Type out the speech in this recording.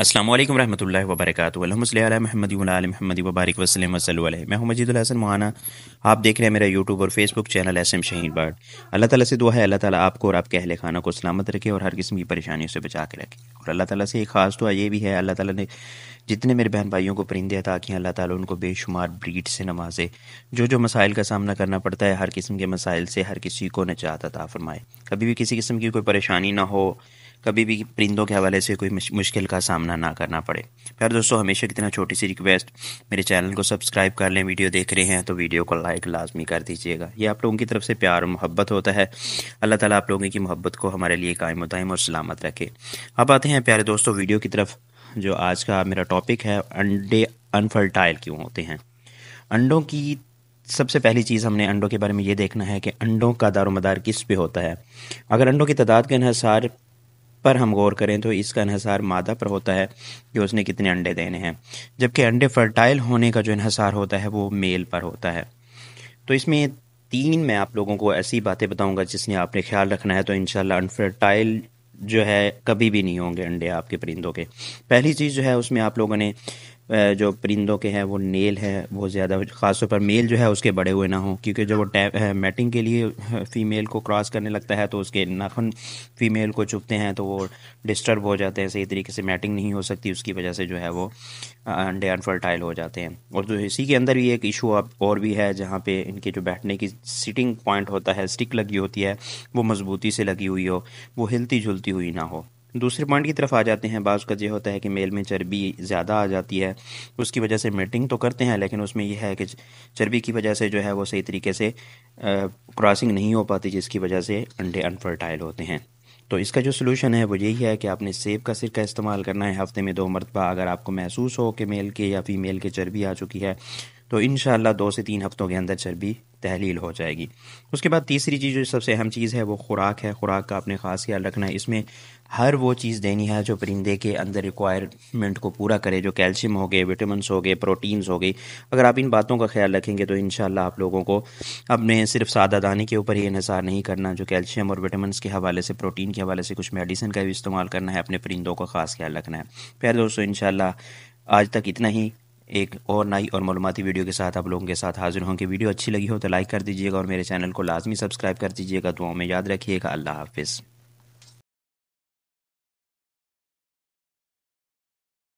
असलम वरहमल वबरक महमदी महमदी वबारक वसलम वसल मैं हूं मजीद हसन मोहाना आप देख रहे हैं मेरा यूट्यूब और Facebook channel S M Shaheen Bird Allah ताला से दुआ है अल्लाह ताला आपको और आपके अहले खाना को सलामत रखे और हर किस्म की परेशानियों से बचा के रखे पर अल्लाह ताला से एक ख़ास दुआ ये भी है अल्लाह ताला ने जितने मेरे बहन भाइयों को परिंदे अता किए अल्लाह ताला उनको बेशुमार ब्रीड से नवाजे जो जो मसाइल का सामना करना पड़ता है हर किस्म के मसाइल से हर किसी को निजात अता फरमाए कभी भी किसी किस्म की कोई परेशानी ना हो कभी भी परिंदों के हवाले से कोई मुश्किल का सामना ना करना पड़े प्यार दोस्तों हमेशा कितना छोटी सी रिक्वेस्ट मेरे चैनल को सब्सक्राइब कर लें वीडियो देख रहे हैं तो वीडियो को लाइक लाजमी कर दीजिएगा ये आप लोगों की तरफ से प्यार और मोहब्बत होता है अल्लाह ताला आप लोगों की मोहब्बत को हमारे लिए कायम दायम और सलामत रखे अब आते हैं हैं प्यारे दोस्तों वीडियो की तरफ जो आज का मेरा टॉपिक है अंडे अनफर्टाइल क्यों होते हैं अंडों की सबसे पहली चीज़ हमने अंडों के बारे में ये देखना है कि अंडों का दारोमदार किस पे होता है अगर अंडों की तादाद के इसार पर हम गौर करें तो इसका इहिसार मादा पर होता है कि उसने कितने अंडे देने हैं जबकि अंडे फर्टाइल होने का जो इसार होता है वो मेल पर होता है तो इसमें तीन मैं आप लोगों को ऐसी बातें बताऊंगा जिसने आपने ख्याल रखना है तो इन अनफर्टाइल जो है कभी भी नहीं होंगे अंडे आपके परिंदों के पहली चीज़ जो है उसमें आप लोगों ने जो परिंदों के हैं वो नेल हैं वो ज़्यादा ख़ासतौर पर मेल जो है उसके बड़े हुए ना हो क्योंकि जब वो मैटिंग के लिए फ़ीमेल को क्रॉस करने लगता है तो उसके नाखून फ़ीमेल को चुभते हैं तो वो डिस्टर्ब हो जाते हैं सही तरीके से मैटिंग नहीं हो सकती उसकी वजह से जो है वो अंडे अनफर्टाइल हो जाते हैं और तो इसी के अंदर भी एक इशू अब और भी है जहाँ पे इनके जो बैठने की सिटिंग पॉइंट होता है स्टिक लगी होती है वो मजबूती से लगी हुई हो वो हिलती जुलती हुई ना हो दूसरे पॉइंट की तरफ आ जाते हैं बाज़ का ये होता है कि मेल में चर्बी ज़्यादा आ जाती है उसकी वजह से मेटिंग तो करते हैं लेकिन उसमें यह है कि चर्बी की वजह से जो है वो सही तरीके से क्रॉसिंग नहीं हो पाती जिसकी वजह से अंडे अनफर्टाइल होते हैं तो इसका जो सलूशन है वो यही है कि आपने सेब का सिरका इस्तेमाल करना है हफ्ते में दो मरतबा अगर आपको महसूस हो कि मेल के या फीमेल के चर्बी आ चुकी है तो इन दो से तीन हफ्तों के अंदर चर्बी तहलील हो जाएगी उसके बाद तीसरी चीज़ जो सबसे अहम चीज़ है वो खुराक है खुराक का आपने ख़ास ख्याल रखना है इसमें हर वो चीज़ देनी है जो परिंदे के अंदर रिक्वायरमेंट को पूरा करे जो कैल्शियम हो गए विटामिनस हो गए प्रोटीन्स हो गई अगर आप इन बातों का ख्याल रखेंगे तो इन आप लोगों को अपने सिर्फ सादा दाने के ऊपर ही इसार नहीं करना जो कैल्शियम और विटामिनस के हवाले से प्रोटीन के हवाले से कुछ मेडिसिन का भी इस्तेमाल करना है अपने परिंदों का ख़ास ख्याल रखना है प्यारे दोस्तों इन आज तक इतना ही एक और नई और मालूमती वीडियो के साथ आप लोगों के साथ हाजिर होंगे वीडियो अच्छी लगी हो तो लाइक कर दीजिएगा और मेरे चैनल को लाजमी सब्सक्राइब कर दीजिएगा दुआओं में याद रखिएगा अल्लाह हाफिज़